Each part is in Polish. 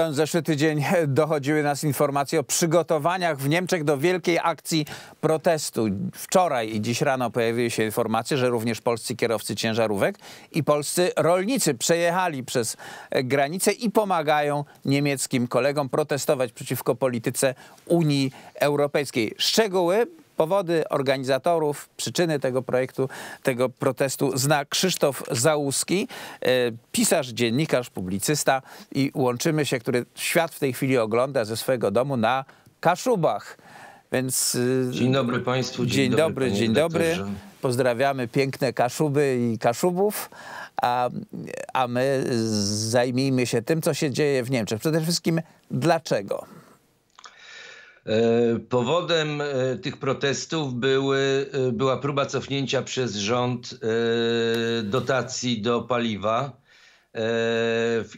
cały zeszły tydzień dochodziły nas informacje o przygotowaniach w Niemczech do wielkiej akcji protestu. Wczoraj i dziś rano pojawiły się informacje, że również polscy kierowcy ciężarówek i polscy rolnicy przejechali przez e, granicę i pomagają niemieckim kolegom protestować przeciwko polityce Unii Europejskiej. Szczegóły Powody organizatorów, przyczyny tego projektu, tego protestu zna Krzysztof Załuski, e, pisarz, dziennikarz, publicysta i łączymy się, który świat w tej chwili ogląda ze swojego domu na Kaszubach. Więc e, dzień dobry Państwu. Dzień, dzień dobry, dzień dobry. Pozdrawiamy piękne Kaszuby i Kaszubów. A, a my zajmijmy się tym, co się dzieje w Niemczech. Przede wszystkim dlaczego? E, powodem e, tych protestów były, e, była próba cofnięcia przez rząd dotacji do paliwa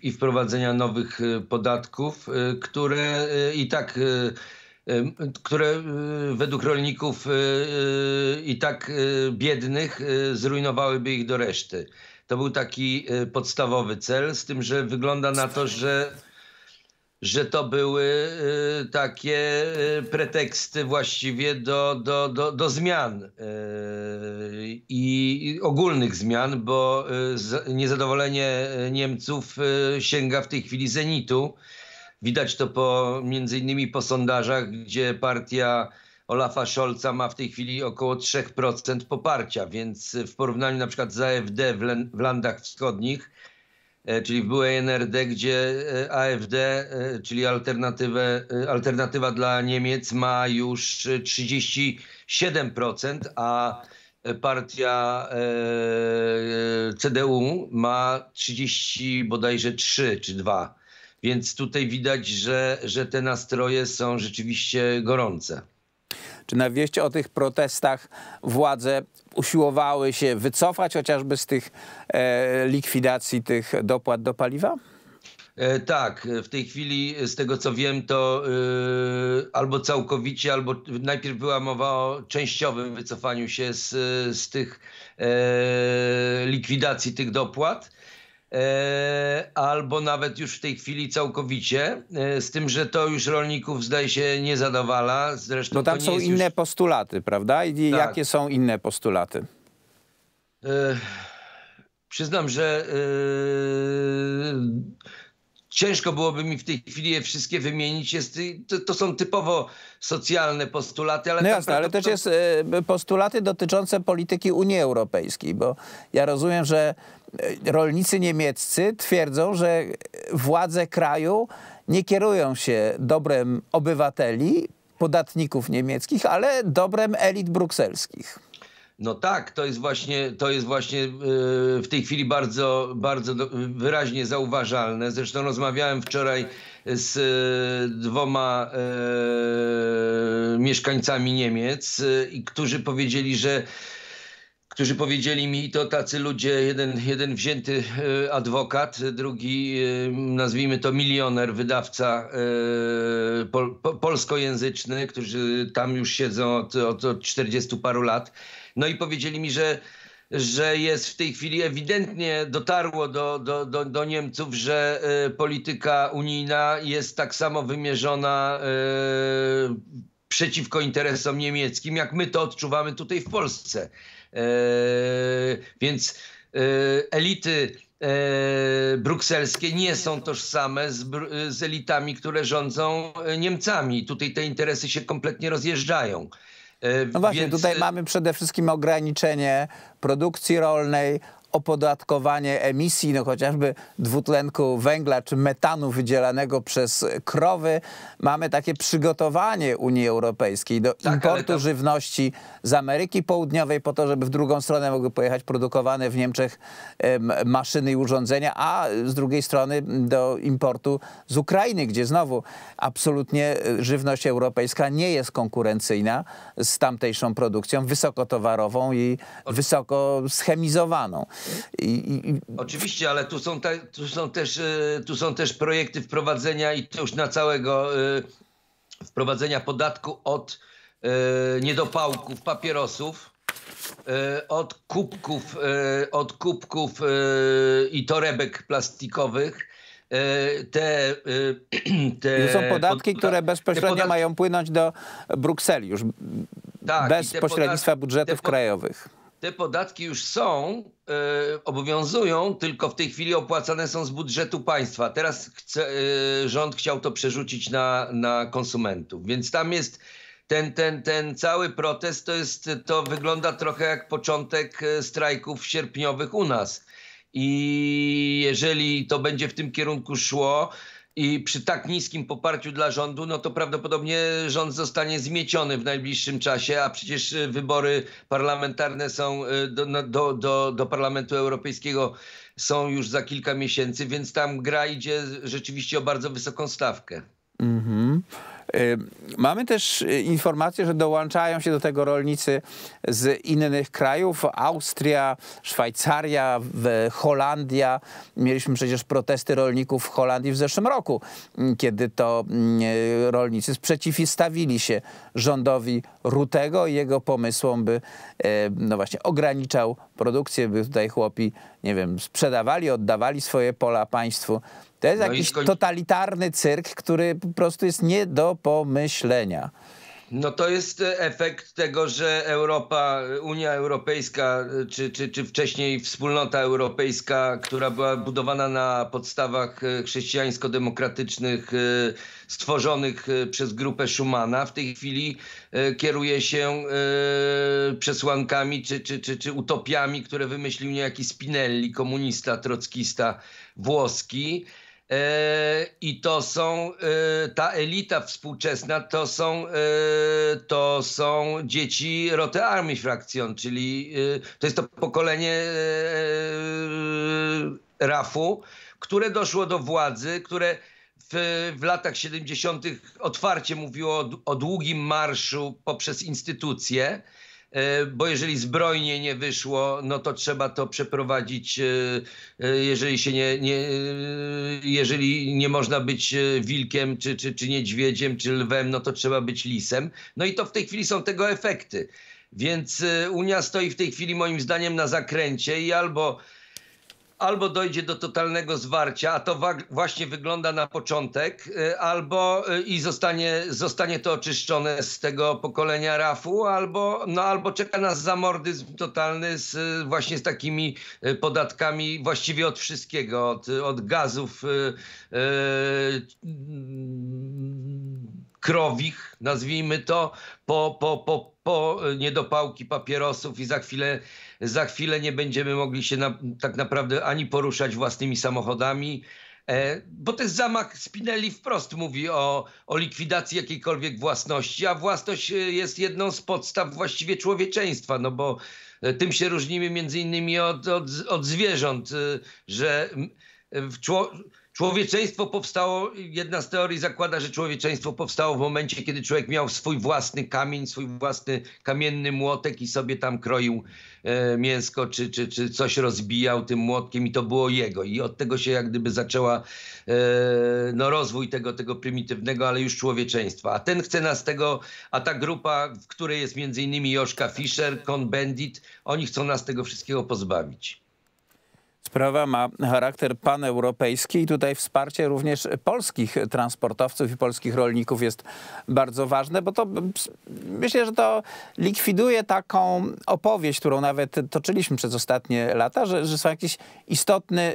i wprowadzenia nowych podatków, które i tak które według rolników i tak biednych zrujnowałyby ich do reszty. To był taki podstawowy cel, z tym, że wygląda na to, że że to były y, takie y, preteksty właściwie do, do, do, do zmian y, i ogólnych zmian, bo niezadowolenie Niemców sięga w tej chwili zenitu. Widać to po, między innymi po sondażach, gdzie partia Olafa Scholza ma w tej chwili około 3% poparcia, więc w porównaniu na przykład z AfD w, Len, w Landach Wschodnich E, czyli w byłej NRD, gdzie e, AfD, e, czyli alternatywa dla Niemiec ma już 37%, a partia CDU ma 30 bodajże 3 czy 2. Więc tutaj widać, że, że te nastroje są rzeczywiście gorące. Czy na wieść o tych protestach władze usiłowały się wycofać chociażby z tych e, likwidacji tych dopłat do paliwa? E, tak, w tej chwili z tego co wiem, to e, albo całkowicie, albo najpierw była mowa o częściowym wycofaniu się z, z tych e, likwidacji tych dopłat. E, albo nawet już w tej chwili całkowicie, e, z tym, że to już rolników zdaje się nie zadowala. Zresztą no tam są już... inne postulaty, prawda? I tak. jakie są inne postulaty? E, przyznam, że Ciężko byłoby mi w tej chwili je wszystkie wymienić. Jest, to, to są typowo socjalne postulaty. Ale no tak jasne, ale też jest y, postulaty dotyczące polityki Unii Europejskiej, bo ja rozumiem, że y, rolnicy niemieccy twierdzą, że władze kraju nie kierują się dobrem obywateli, podatników niemieckich, ale dobrem elit brukselskich. No tak, to jest właśnie, to jest właśnie y, w tej chwili bardzo, bardzo wyraźnie zauważalne. Zresztą rozmawiałem wczoraj z y, dwoma y, mieszkańcami Niemiec, którzy powiedzieli, że którzy powiedzieli mi, to tacy ludzie, jeden, jeden wzięty e, adwokat, drugi e, nazwijmy to milioner, wydawca e, pol, po, polskojęzyczny, którzy tam już siedzą od, od, od 40 paru lat. No i powiedzieli mi, że że jest w tej chwili ewidentnie dotarło do, do, do, do Niemców, że polityka unijna jest tak samo wymierzona przeciwko interesom niemieckim, jak my to odczuwamy tutaj w Polsce. Eee, więc eee, elity eee, brukselskie nie są tożsame z, z elitami, które rządzą e, Niemcami. Tutaj te interesy się kompletnie rozjeżdżają. No właśnie, Więc... tutaj e, mamy przede wszystkim ograniczenie produkcji rolnej, opodatkowanie emisji, no chociażby dwutlenku węgla czy metanu wydzielanego przez krowy. Mamy takie przygotowanie Unii Europejskiej do tak, importu to... żywności z Ameryki Południowej po to, żeby w drugą stronę mogły pojechać produkowane w Niemczech maszyny i urządzenia, a z drugiej strony do importu z Ukrainy, gdzie znowu absolutnie e, żywność europejska nie jest konkurencyjna z tamtejszą produkcją wysokotowarową i wysoko schemizowaną. I, i... Oczywiście, ale tu są, te, tu, są też, e, tu są też projekty wprowadzenia i to już na całego e, wprowadzenia podatku od e, niedopałków, papierosów od kubków, od kubków i torebek plastikowych. Te, te są podatki, pod, które bezpośrednio mają płynąć do Brukseli, już tak, bez pośrednictwa budżetów te, krajowych te podatki już są, e, obowiązują, tylko w tej chwili opłacane są z budżetu państwa. Teraz chce, e, rząd chciał to przerzucić na, na konsumentów, więc tam jest ten, ten, ten cały protest, to, jest, to wygląda trochę jak początek e, strajków sierpniowych u nas. I jeżeli to będzie w tym kierunku szło, i przy tak niskim poparciu dla rządu, no to prawdopodobnie rząd zostanie zmieciony w najbliższym czasie, a przecież y, wybory parlamentarne są y, do, no, do, do, do Parlamentu Europejskiego są już za kilka miesięcy, więc tam gra idzie rzeczywiście o bardzo wysoką stawkę. Mhm. Mm Mamy też y, informację, że dołączają się do tego rolnicy z innych krajów. Austria, Szwajcaria, Holandia. Mieliśmy przecież protesty rolników w Holandii w zeszłym roku, mm, kiedy to mm, y, rolnicy sprzeciwstawili się rządowi Rutego i jego pomysłom, by y, no właśnie ograniczał produkcję, by tutaj chłopi nie wiem, sprzedawali, oddawali swoje pola państwu. To jest no jakiś skoń... totalitarny cyrk, który po prostu jest nie do pomyślenia. No to jest e, efekt tego, że Europa, e, Unia Europejska, e, czy, czy, czy wcześniej wspólnota europejska, która była budowana na podstawach chrześcijańsko-demokratycznych, stworzonych przez grupę Schumana, w tej chwili kieruje się przesłankami czy, czy, czy, czy utopiami, które wymyślił niejaki Spinelli, komunista, trockista włoski. I to są, y, ta elita współczesna to są, y, to są dzieci Rote Army Fraktion, czyli y, to jest to pokolenie RAF-u, które doszło do władzy, które w, w latach 70. otwarcie mówiło o, o długim marszu poprzez instytucje. E, bo jeżeli zbrojnie nie wyszło, no to trzeba to przeprowadzić, e, e, jeżeli się nie, nie jeżeli nie można być wilkiem, czy, czy, czy niedźwiedziem, czy lwem, no to trzeba być lisem. No i to w tej chwili są tego efekty. Więc Unia stoi w tej chwili moim zdaniem na zakręcie i albo albo dojdzie do totalnego zwarcia, a to właśnie wygląda na początek, y, albo y, i zostanie, zostanie to oczyszczone z tego pokolenia rafu, albo, no, albo czeka nas zamordyzm totalny z, właśnie z takimi y, podatkami właściwie od wszystkiego, od, od gazów. Yy, yy, krowich, nazwijmy to, po, po, po, po e, niedopałki papierosów i za chwilę, za chwilę nie będziemy mogli się na, tak naprawdę ani poruszać własnymi samochodami, e, bo też zamach Spinelli wprost mówi o, o likwidacji jakiejkolwiek własności, a własność e, jest jedną z podstaw właściwie człowieczeństwa, no bo tym się różnimy między innymi od, od, od zwierząt, że w człowieku Człowieczeństwo powstało, jedna z teorii zakłada, że człowieczeństwo powstało w momencie, kiedy człowiek miał swój własny kamień, swój własny kamienny młotek i sobie tam kroił e, mięsko, czy, czy, czy coś rozbijał tym młotkiem i to było jego. I od tego się jak gdyby zaczęła e, no, rozwój tego, tego prymitywnego, ale już człowieczeństwa. A ten chce nas tego, a ta grupa, w której jest między innymi Joszka Fischer, Con Bandit, oni chcą nas tego wszystkiego pozbawić. Sprawa ma charakter paneuropejski i tutaj wsparcie również polskich transportowców i polskich rolników jest bardzo ważne, bo to myślę, że to likwiduje taką opowieść, którą nawet toczyliśmy przez ostatnie lata, że, że są jakieś istotne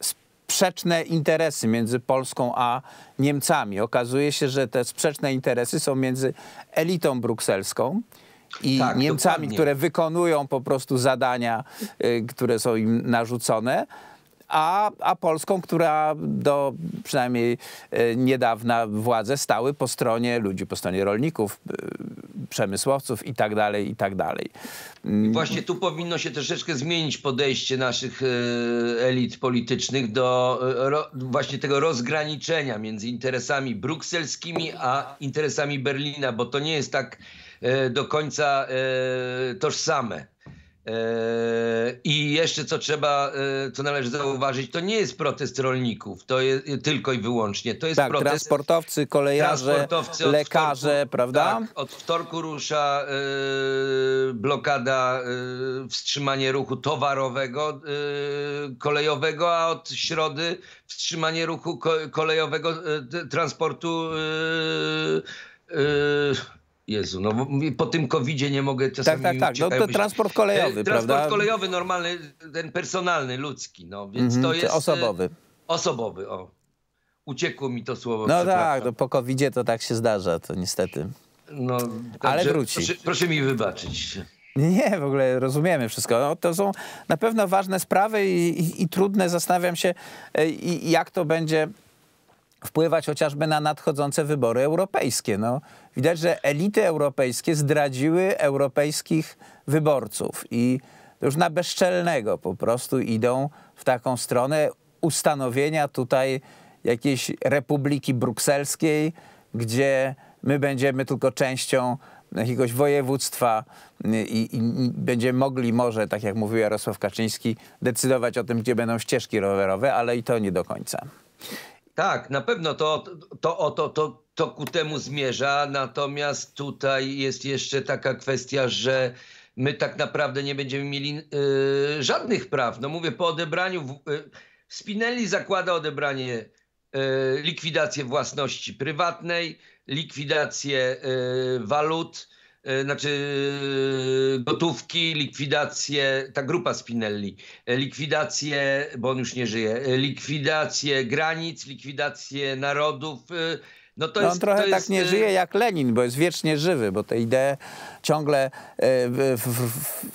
sprzeczne interesy między Polską a Niemcami. Okazuje się, że te sprzeczne interesy są między elitą brukselską, i tak, Niemcami, dokładnie. które wykonują po prostu zadania, y, które są im narzucone. A, a Polską, która do przynajmniej y, niedawna władze stały po stronie ludzi, po stronie rolników, y, przemysłowców i tak dalej, i tak dalej. I mm. właśnie tu powinno się troszeczkę zmienić podejście naszych elit politycznych do ro, właśnie tego rozgraniczenia między interesami brukselskimi a interesami Berlina, bo to nie jest tak E, do końca e, tożsame. E, I jeszcze co trzeba, co należy zauważyć, to nie jest protest rolników, to jest tylko i wyłącznie. To jest tak, protest. Transportowcy, kolejarze, transportowcy lekarze, wtorku, prawda? Tak, od wtorku rusza y, blokada, y, wstrzymanie ruchu towarowego, y, kolejowego, a od środy wstrzymanie ruchu ko kolejowego transportu Jezu, no po tym covidzie nie mogę czasami... Tak, tak, tak. No, to transport kolejowy, e, Transport prawda? kolejowy normalny, ten personalny, ludzki, no, więc mm -hmm, to jest... E, osobowy. Osobowy, o. Uciekło mi to słowo. No tak, no, po covidzie to tak się zdarza, to niestety. No, Ale wróci. Proszę, proszę mi wybaczyć. Nie, w ogóle rozumiemy wszystko. No, to są na pewno ważne sprawy i, i, i trudne. Zastanawiam się, e, i, jak to będzie wpływać chociażby na nadchodzące wybory europejskie. No, widać, że elity europejskie zdradziły europejskich wyborców i już na bezczelnego po prostu idą w taką stronę ustanowienia tutaj jakiejś republiki brukselskiej, gdzie my będziemy tylko częścią jakiegoś województwa y, i, i, będziemy mogli może, tak jak mówił Jarosław Kaczyński, decydować o tym, gdzie będą ścieżki rowerowe, ale i to nie do końca. Tak, na pewno to, to, to, to, to ku temu zmierza, natomiast tutaj jest jeszcze taka kwestia, że my tak naprawdę nie będziemy mieli y, żadnych praw. No mówię, po odebraniu, w, y, Spinelli zakłada odebranie, y, likwidację własności prywatnej, likwidację y, walut, E, znaczy e, gotówki, likwidację, ta grupa Spinelli, e, likwidację, bo on już nie żyje, likwidację granic, likwidację narodów, no to no jest, on trochę to tak jest... tak nie y, żyje jak Lenin, bo jest wiecznie żywy, bo te idee ciągle y, w, w, w,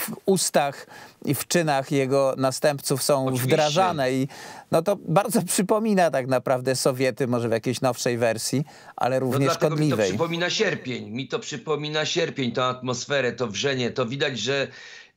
w ustach i w czynach jego następców są Oczywiście. wdrażane i no to bardzo przypomina tak naprawdę Sowiety, może w jakiejś nowszej wersji, ale no również no szkodliwej. Mi to przypomina sierpień, mi to przypomina sierpień, tą atmosferę, to wrzenie, to widać, że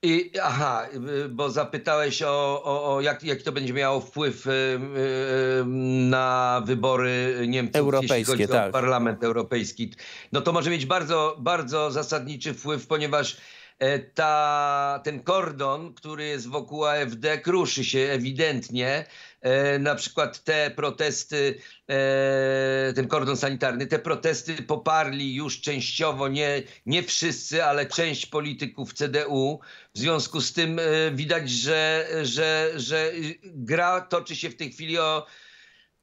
i, aha, y, bo zapytałeś o, o, o jak, jaki to będzie miało wpływ y, y, na wybory Niemców, Europejskie, jeśli chodzi tak. o Parlament Europejski. No to może mieć bardzo, bardzo zasadniczy wpływ, ponieważ E, ta, ten kordon, który jest wokół AfD, kruszy się ewidentnie. E, na przykład te protesty, e, ten kordon sanitarny, te protesty poparli już częściowo, nie, nie wszyscy, ale część polityków CDU. W związku z tym widać, że, że, że gra toczy się w tej chwili o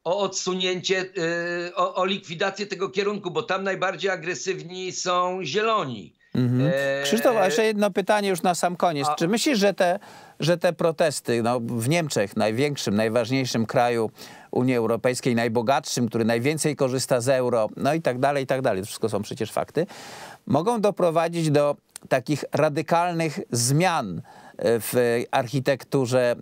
o odsunięcie, o, o likwidację tego kierunku, bo tam najbardziej agresywni są zieloni. Mhm. E, Krzysztof, a jeszcze jedno pytanie już na sam koniec. A... Czy myślisz, że te, że te protesty no, w Niemczech, największym, najważniejszym kraju Unii Europejskiej, najbogatszym, który najwięcej korzysta z euro, no i tak dalej, i tak dalej, to wszystko są przecież fakty, mogą doprowadzić do takich radykalnych zmian w architekturze e,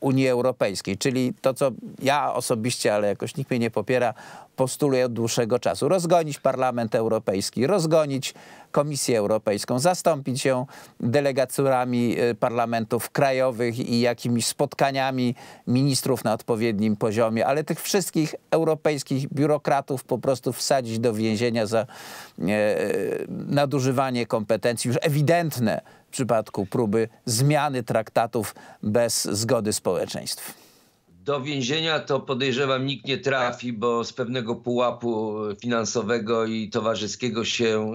Unii Europejskiej, czyli to, co ja osobiście, ale jakoś nikt mnie nie popiera, postuluję od dłuższego czasu. Rozgonić Parlament Europejski, rozgonić Komisję Europejską, zastąpić ją delegaturami e, parlamentów krajowych i jakimiś spotkaniami ministrów na odpowiednim poziomie, ale tych wszystkich europejskich biurokratów po prostu wsadzić do więzienia za e, e nadużywanie kompetencji, już ewidentne przypadku próby zmiany traktatów bez zgody społeczeństw. Do więzienia to podejrzewam nikt nie trafi, bo z pewnego pułapu finansowego i towarzyskiego się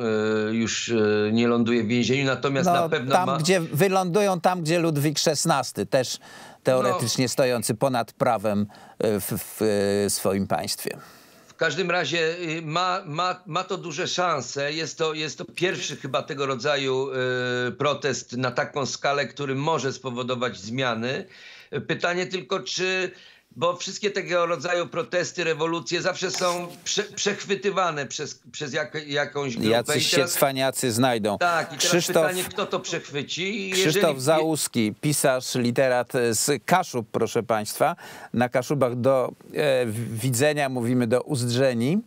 e, już e, nie ląduje w więzieniu. Natomiast no, na pewno. Tam, ma... gdzie wylądują, tam gdzie Ludwik XVI też no. teoretycznie no. stojący ponad prawem e, w, w swoim państwie każdym razie y, ma, ma, ma to duże szanse. Jest to, jest to pierwszy chyba tego rodzaju y, protest na taką skalę, który może spowodować zmiany. Pytanie tylko, czy bo wszystkie tego rodzaju protesty, rewolucje zawsze są prze, przechwytywane przez, przez jak, jakąś grupę. Jacyś się cwaniacy znajdą. Tak, i Krzysztof, pytanie, kto to przechwyci. Krzysztof jeżeli... Załuski, pisarz, literat z Kaszub, proszę państwa. Na Kaszubach do e, widzenia mówimy do uzdrzeni.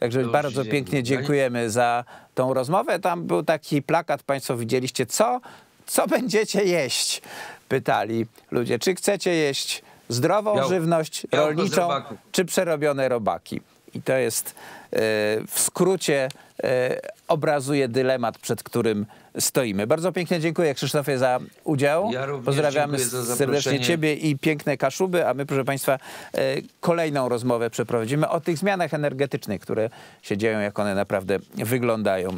Także do bardzo uzdrzeni. pięknie dziękujemy za tą rozmowę. Tam był taki plakat, państwo widzieliście, co, co będziecie jeść? Pytali ludzie, czy chcecie jeść zdrową żywność rolniczą czy przerobione robaki. I to jest e, w skrócie e, obrazuje dylemat, przed którym stoimy. Bardzo pięknie dziękuję Krzysztofie za udział. Ja Pozdrawiamy za serdecznie Ciebie i piękne Kaszuby, a my proszę Państwa e, kolejną rozmowę przeprowadzimy o tych zmianach energetycznych, które się dzieją, jak one naprawdę wyglądają.